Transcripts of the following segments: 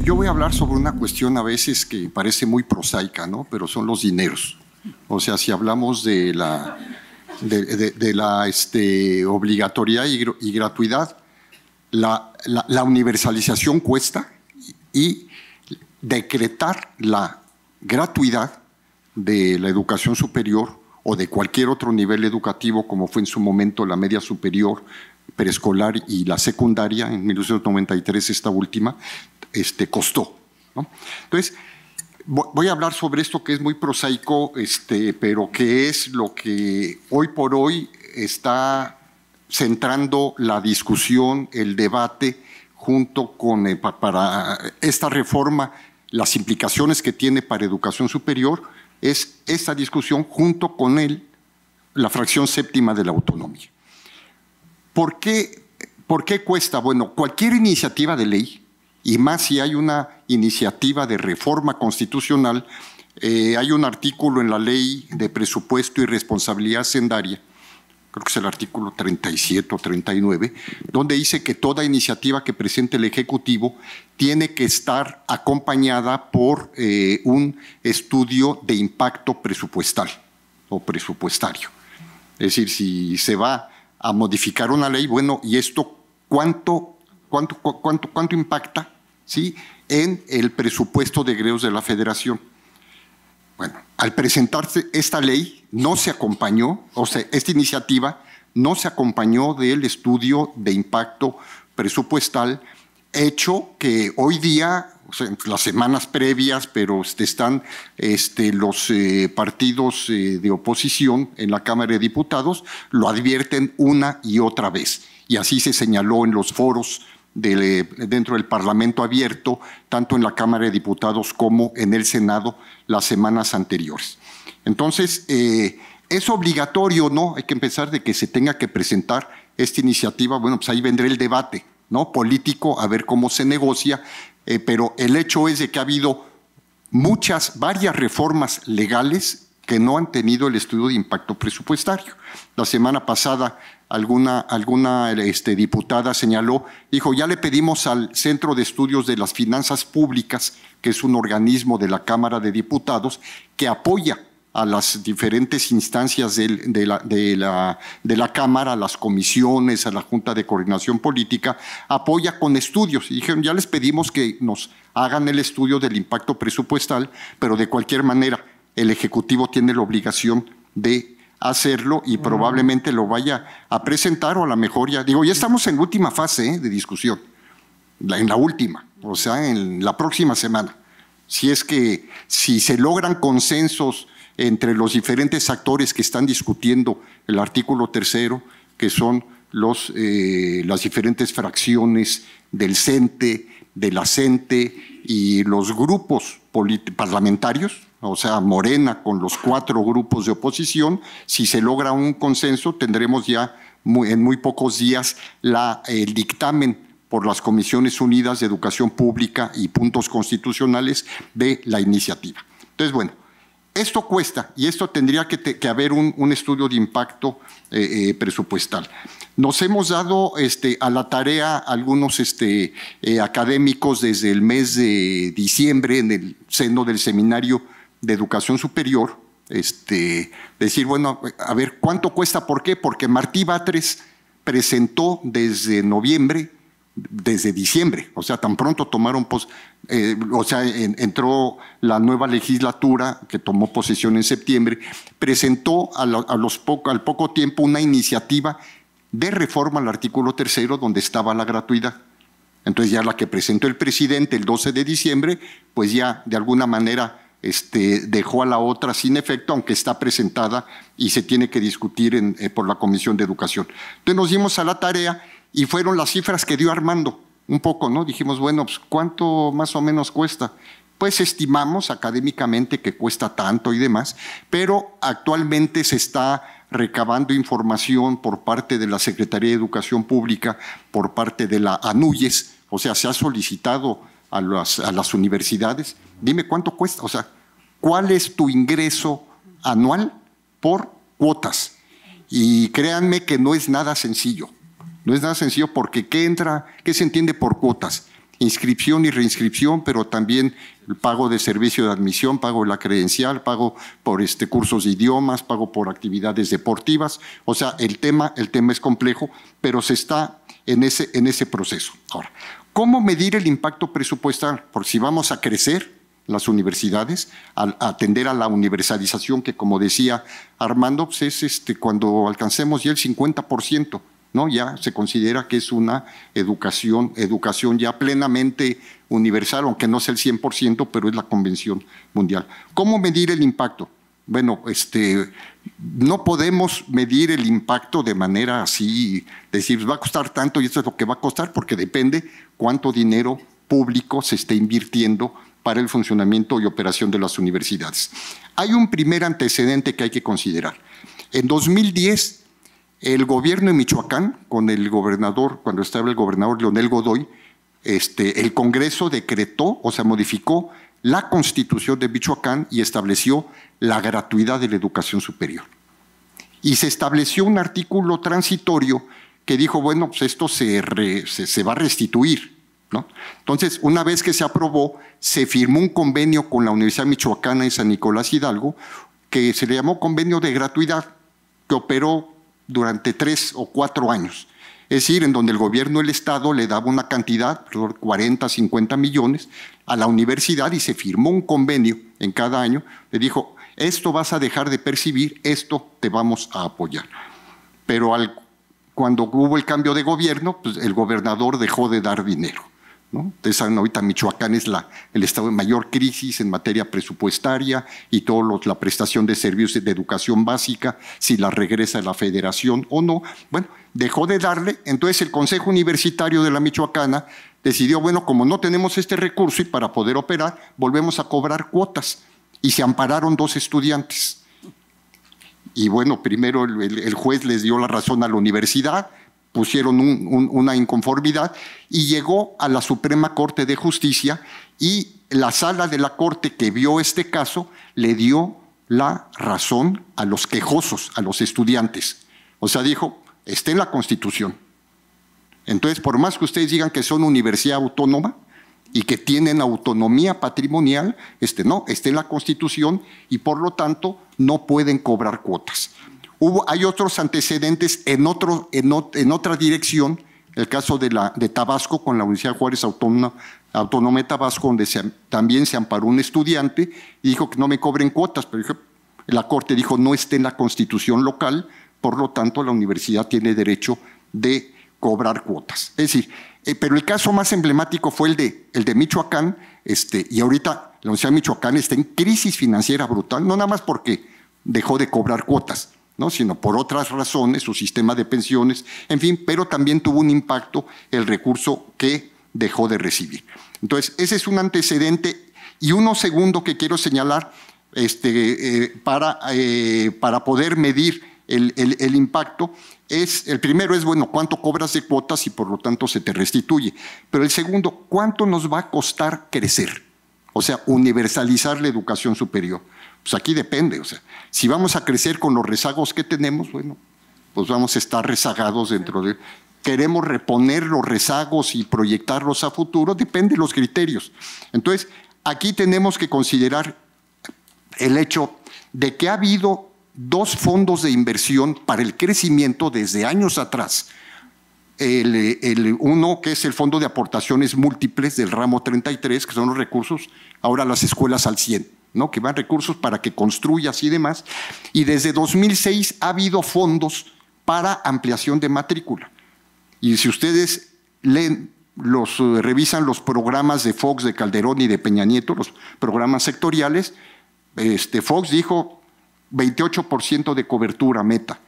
Yo, voy a hablar sobre una cuestión a veces que parece muy prosaica, ¿no? Pero son los dineros. O sea, si hablamos de la, este, obligatoriedad y, gratuidad, la, la, universalización cuesta y decretar la gratuidad de la educación superior o de cualquier otro nivel educativo, como fue en su momento la media superior, preescolar y la secundaria, en 1993 esta última, este, costó. Entonces, voy a hablar sobre esto que es muy prosaico, este, pero que es lo que hoy por hoy está centrando la discusión, el debate, junto con eh, para esta reforma, las implicaciones que tiene para educación superior, es esta discusión junto con él, la fracción séptima de la autonomía. ¿Por qué, ¿Por qué cuesta? Bueno, cualquier iniciativa de ley, y más si hay una iniciativa de reforma constitucional. Eh, hay un artículo en la ley de presupuesto y responsabilidad sendaria, creo que es el artículo 37 o 39, donde dice que toda iniciativa que presente el Ejecutivo tiene que estar acompañada por eh, un estudio de impacto presupuestal o presupuestario. Es decir, si se va a modificar una ley, bueno, ¿y esto cuánto, cuánto, cuánto, cuánto impacta ¿sí? en el presupuesto de greos de la federación. Bueno, al presentarse esta ley no se acompañó, o sea, esta iniciativa no se acompañó del estudio de impacto presupuestal hecho que hoy día, las semanas previas, pero este, están este, los eh, partidos eh, de oposición en la Cámara de Diputados, lo advierten una y otra vez. Y así se señaló en los foros eh, dentro del Parlamento abierto, tanto en la Cámara de Diputados como en el Senado las semanas anteriores. Entonces, eh, es obligatorio, ¿no? Hay que empezar de que se tenga que presentar esta iniciativa. Bueno, pues ahí vendrá el debate, ¿no? Político, a ver cómo se negocia, eh, pero el hecho es de que ha habido muchas, varias reformas legales que no han tenido el estudio de impacto presupuestario. La semana pasada alguna, alguna este, diputada señaló, dijo, ya le pedimos al Centro de Estudios de las Finanzas Públicas, que es un organismo de la Cámara de Diputados, que apoya a las diferentes instancias de, la, de, la, de, la, Cámara, a las comisiones, a la Junta de Coordinación Política, apoya con estudios. Y dijeron, ya les pedimos que nos hagan el estudio del impacto presupuestal, pero de cualquier manera, el Ejecutivo tiene la obligación de hacerlo y probablemente lo vaya a presentar o a la mejor ya, digo, ya estamos en última fase eh, de discusión, en la última, o sea, en la próxima semana. Si es que, si se logran consensos entre los diferentes actores que están discutiendo el artículo tercero, que son los, eh, las diferentes fracciones del CENTE, de la CENTE y los grupos parlamentarios, o sea, Morena con los cuatro grupos de oposición, si se logra un consenso tendremos ya en muy pocos días el dictamen por las Comisiones Unidas de Educación Pública y Puntos Constitucionales de la iniciativa. Entonces, bueno, esto cuesta y esto tendría que, haber un, estudio de impacto eh, eh, presupuestal. Nos hemos dado este, a la tarea algunos este, eh, académicos desde el mes de diciembre en el seno del Seminario de Educación Superior, este, decir, bueno, a ver, ¿cuánto cuesta? ¿Por qué? Porque Martí Batres presentó desde noviembre desde diciembre, o sea, tan pronto tomaron, pos, eh, o sea, entró la nueva legislatura que tomó posesión en septiembre, presentó a los al poco tiempo una iniciativa de reforma al artículo tercero donde estaba la gratuidad. Entonces ya la que presentó el presidente el 12 de diciembre, pues ya de alguna manera este, dejó a la otra sin efecto, aunque está presentada y se tiene que discutir eh, por la Comisión de Educación. Entonces nos dimos a la tarea y fueron las cifras que dio Armando, un poco, ¿no? Dijimos, bueno, pues, ¿cuánto más o menos cuesta? Pues estimamos académicamente que cuesta tanto y demás, pero actualmente se está recabando información por parte de la Secretaría de Educación Pública, por parte de la ANUYES, o sea, se ha solicitado a las, a las, universidades, dime cuánto cuesta, o sea, cuál es tu ingreso anual por cuotas. Y créanme que no es nada sencillo. No es nada sencillo porque ¿qué entra? ¿Qué se entiende por cuotas? Inscripción y reinscripción, pero también el pago de servicio de admisión, pago de la credencial, pago por este, cursos de idiomas, pago por actividades deportivas. O sea, el tema, el tema es complejo, pero se está en ese, en ese proceso. Ahora, ¿cómo medir el impacto presupuestal? Por si vamos a crecer, las universidades, a atender a la universalización que, como decía Armando, pues es este, cuando alcancemos ya el 50% ya se considera que es una educación, educación ya plenamente universal, aunque no es el 100%, pero es la Convención Mundial. ¿Cómo medir el impacto? Bueno, este, no podemos medir el impacto de manera así, decir, va a costar tanto y esto es lo que va a costar, porque depende cuánto dinero público se esté invirtiendo para el funcionamiento y operación de las universidades. Hay un primer antecedente que hay que considerar. En 2010 el gobierno de Michoacán, con el gobernador, cuando estaba el gobernador Leonel Godoy, este, el Congreso decretó, o sea, modificó la constitución de Michoacán y estableció la gratuidad de la educación superior. Y se estableció un artículo transitorio que dijo, bueno, pues esto se, va a restituir. Entonces, una vez que se aprobó, se firmó un convenio con la Universidad Michoacana y San Nicolás Hidalgo, que se le llamó convenio de gratuidad, que operó durante tres o cuatro años. Es decir, en donde el gobierno del Estado le daba una cantidad, por 40, 50 millones, a la universidad y se firmó un convenio en cada año. Le dijo, esto vas a dejar de percibir, esto te vamos a apoyar. Pero cuando hubo el cambio de gobierno, pues, el gobernador dejó de dar dinero. ¿No? Ustedes saben, ahorita Michoacán es el estado de mayor crisis en materia presupuestaria y toda la prestación de servicios de educación básica, si la regresa la federación o no. Bueno, dejó de darle, entonces el Consejo Universitario de la Michoacana decidió, bueno, como no tenemos este recurso y para poder operar, volvemos a cobrar cuotas. Y se ampararon dos estudiantes. Y bueno, primero el juez les dio la razón a la universidad, pusieron una inconformidad y llegó a la Suprema Corte de Justicia y la sala de la Corte que vio este caso le dio la razón a los quejosos, a los estudiantes. O sea, dijo, está en la Constitución. Entonces, por más que ustedes digan que son universidad autónoma y que tienen autonomía patrimonial, este no, está en la Constitución y por lo tanto no pueden cobrar cuotas hay otros antecedentes en, otro, en, otra dirección, el caso de, la, de Tabasco con la Universidad Juárez Autónoma, Autónoma de Tabasco, donde también se amparó un estudiante y dijo que no me cobren cuotas, pero la Corte dijo no esté en la constitución local, por lo tanto la universidad tiene derecho de cobrar cuotas. Es decir, eh, pero el caso más emblemático fue el de, el de Michoacán, este, y ahorita la Universidad de Michoacán está en crisis financiera brutal, no nada más porque dejó de cobrar cuotas, sino por otras razones, su sistema de pensiones, en fin, pero también tuvo un impacto el recurso que dejó de recibir. Entonces, ese es un antecedente y uno segundo que quiero señalar este, eh, eh, para, poder medir el, el, impacto es, el primero es, bueno, cuánto cobras de cuotas y por lo tanto se te restituye. Pero el segundo, ¿cuánto nos va a costar crecer? O sea, universalizar la educación superior. Pues aquí depende, o sea, si vamos a crecer con los rezagos que tenemos, bueno, pues vamos a estar rezagados dentro de... Queremos reponer los rezagos y proyectarlos a futuro, depende de los criterios. Entonces, aquí tenemos que considerar el hecho de que ha habido dos fondos de inversión para el crecimiento desde años atrás. El, uno que es el Fondo de Aportaciones Múltiples del ramo 33, que son los recursos, ahora las escuelas al 100 que van recursos para que construyas y demás. Y desde 2006 ha habido fondos para ampliación de matrícula. Y si ustedes leen, eh, revisan los programas de Fox, de Calderón y de Peña Nieto, los programas sectoriales, este, Fox dijo 28% de cobertura meta.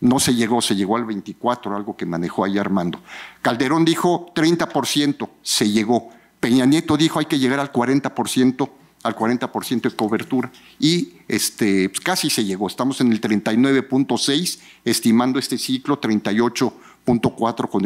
No se llegó, se llegó al 24, algo que manejó ahí Armando. Calderón dijo 30%, se llegó. Peña Nieto dijo hay que llegar al 40% al 40% de cobertura y este, pues, casi se llegó, estamos en el 39.6, estimando este ciclo 38.4 con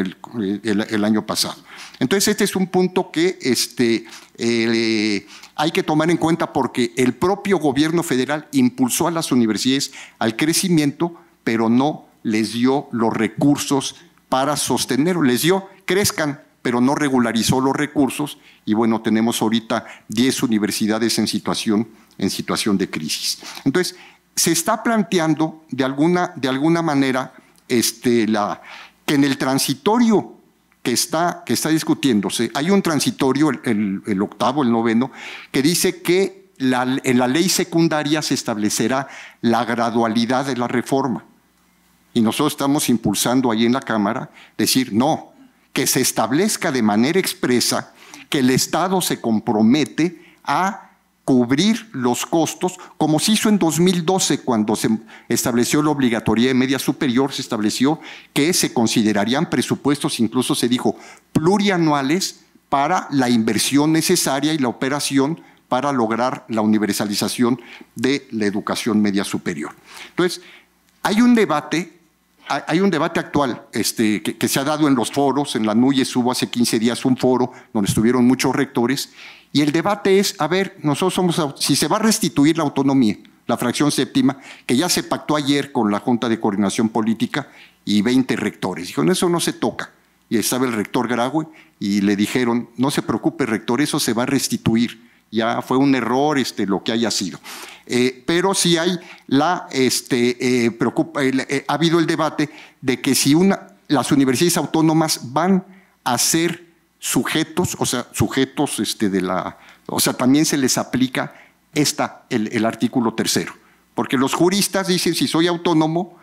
el, año pasado. Entonces, este es un punto que este, eh, hay que tomar en cuenta porque el propio gobierno federal impulsó a las universidades al crecimiento, pero no les dio los recursos para sostenerlo, les dio, crezcan, pero no regularizó los recursos y bueno, tenemos ahorita 10 universidades en situación, en situación de crisis. Entonces, se está planteando de alguna, de alguna manera este, la, que en el transitorio que está, que está discutiéndose, hay un transitorio, el, octavo, el noveno, que dice que en la ley secundaria se establecerá la gradualidad de la reforma. Y nosotros estamos impulsando ahí en la Cámara decir, no, que se establezca de manera expresa que el Estado se compromete a cubrir los costos, como se hizo en 2012 cuando se estableció la obligatoriedad de media superior, se estableció que se considerarían presupuestos, incluso se dijo, plurianuales para la inversión necesaria y la operación para lograr la universalización de la educación media superior. Entonces, hay un debate hay un debate actual este, que, se ha dado en los foros, en la NUYES hubo hace 15 días un foro donde estuvieron muchos rectores, y el debate es, a ver, nosotros somos, si se va a restituir la autonomía, la fracción séptima, que ya se pactó ayer con la Junta de Coordinación Política y 20 rectores. Dijo, eso no se toca. Y estaba el rector Graue y le dijeron, no se preocupe rector, eso se va a restituir. Ya fue un error este, lo que haya sido. Eh, pero sí hay la, este, eh, eh, ha habido el debate de que si una, las universidades autónomas van a ser sujetos, o sea, sujetos este, de la, o sea, también se les aplica esta, el artículo tercero, porque los juristas dicen si soy autónomo,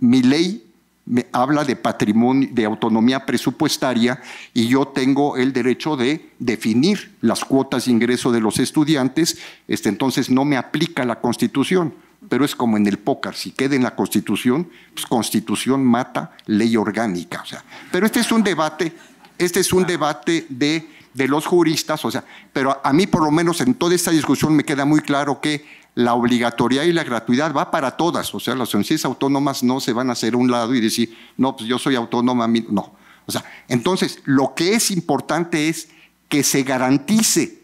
mi ley me habla de patrimonio, de autonomía presupuestaria y yo tengo el derecho de definir las cuotas de ingreso de los estudiantes, este, entonces no me aplica la Constitución, pero es como en el pócar, si queda en la Constitución, pues Constitución mata ley orgánica. O sea, pero este es un debate, este es un debate de, de los juristas, o sea, pero a mí por lo menos en toda esta discusión me queda muy claro que la obligatoriedad y la gratuidad va para todas, o sea, las universidades autónomas no se van a hacer un lado y decir, no, pues yo soy autónoma, no. O sea, entonces, lo que es importante es que se garantice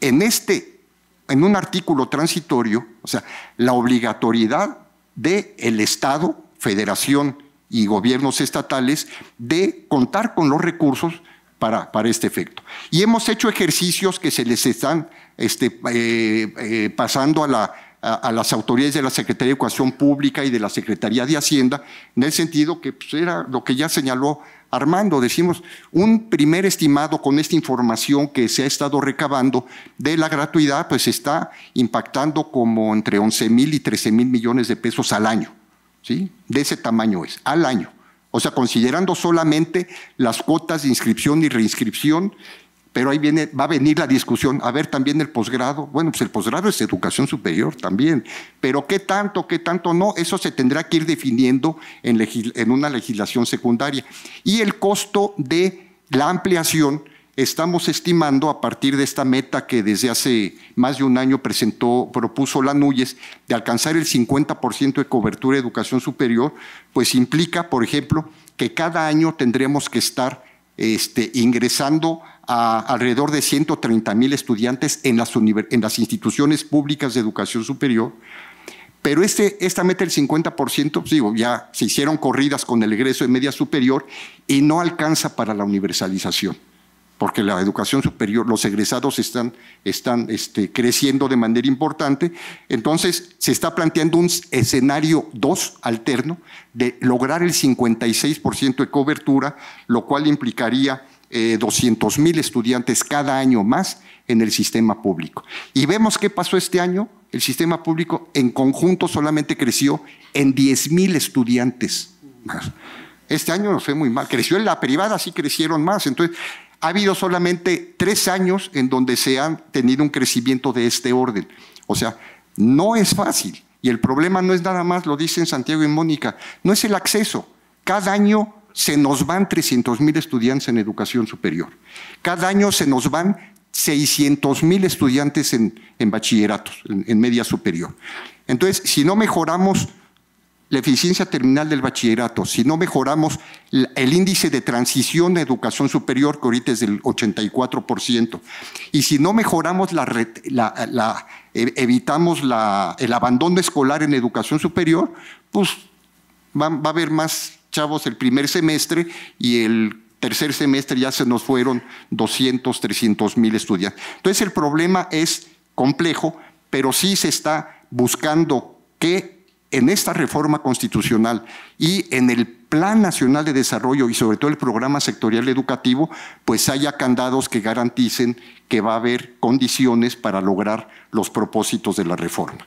en este, en un artículo transitorio, o sea, la obligatoriedad del el Estado, federación y gobiernos estatales de contar con los recursos para, este efecto. Y hemos hecho ejercicios que se les están este, eh, eh, pasando a, la, a, las autoridades de la Secretaría de Educación Pública y de la Secretaría de Hacienda, en el sentido que pues, era lo que ya señaló Armando, decimos, un primer estimado con esta información que se ha estado recabando de la gratuidad, pues está impactando como entre 11 mil y 13 mil millones de pesos al año, ¿sí? De ese tamaño es, al año. O sea, considerando solamente las cuotas de inscripción y reinscripción, pero ahí viene, va a venir la discusión, a ver también el posgrado. Bueno, pues el posgrado es educación superior también, pero qué tanto, qué tanto no, eso se tendrá que ir definiendo en, en una legislación secundaria. Y el costo de la ampliación estamos estimando a partir de esta meta que desde hace más de un año presentó, propuso la Núñez, de alcanzar el 50% de cobertura de educación superior, pues implica, por ejemplo, que cada año tendremos que estar este, ingresando a alrededor de 130 mil estudiantes en las, instituciones públicas de educación superior. Pero este, esta meta del 50%, pues digo, ya se hicieron corridas con el egreso de media superior y no alcanza para la universalización porque la educación superior, los egresados están, este, creciendo de manera importante. Entonces, se está planteando un escenario 2 alterno de lograr el 56% de cobertura, lo cual implicaría 200 eh, mil estudiantes cada año más en el sistema público. Y vemos qué pasó este año, el sistema público en conjunto solamente creció en 10 mil estudiantes más. Este año nos fue muy mal, creció en la privada, sí crecieron más. Entonces, ha habido solamente tres años en donde se ha tenido un crecimiento de este orden. O sea, no es fácil. Y el problema no es nada más, lo dicen Santiago y Mónica, no es el acceso. Cada año se nos van 300 mil estudiantes en educación superior. Cada año se nos van 600 mil estudiantes en, en bachilleratos, en media superior. Entonces, si no mejoramos la eficiencia terminal del bachillerato, si no mejoramos el índice de transición a educación superior, que ahorita es del 84%, y si no mejoramos la, e, evitamos el abandono escolar en educación superior, pues va, va a haber más chavos el primer semestre y el tercer semestre ya se nos fueron 200, 300 mil estudiantes. Entonces el problema es complejo, pero sí se está buscando qué en esta reforma constitucional y en el Plan Nacional de Desarrollo y sobre todo el Programa Sectorial Educativo, pues haya candados que garanticen que va a haber condiciones para lograr los propósitos de la reforma.